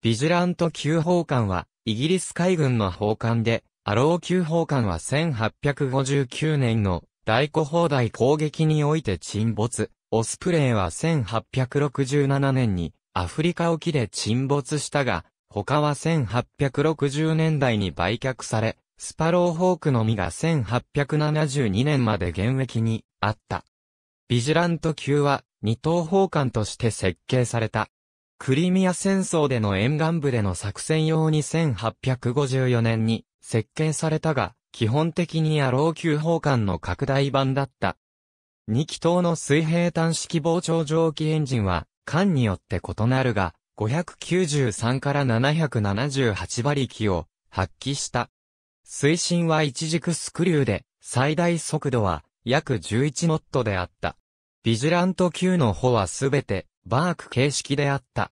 ビジラント級砲艦は、イギリス海軍の砲艦で、アロー級砲艦は1859年の大古砲台攻撃において沈没。オスプレイは1867年にアフリカ沖で沈没したが、他は1860年代に売却され、スパローホークのみが1872年まで現役にあった。ビジラント級は二等砲艦として設計された。クリミア戦争での沿岸部での作戦用に1854年に設計されたが、基本的に野郎級砲艦の拡大版だった。2気筒の水平端式膨張蒸気エンジンは、艦によって異なるが、593から778馬力を発揮した。推進は一軸スクリューで、最大速度は約11ノットであった。ビジラント級の帆はすべてバーク形式であった。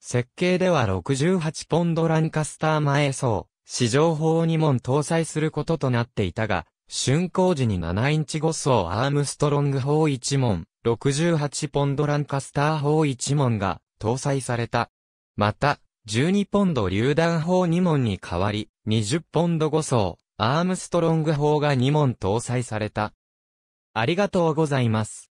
設計では68ポンドランカスター前層、市場砲2門搭載することとなっていたが、竣工時に7インチ5層アームストロング砲1門、68ポンドランカスター砲1門が搭載された。また、12ポンド榴弾砲2門に代わり、20ポンド5層、アームストロング砲が2門搭載された。ありがとうございます。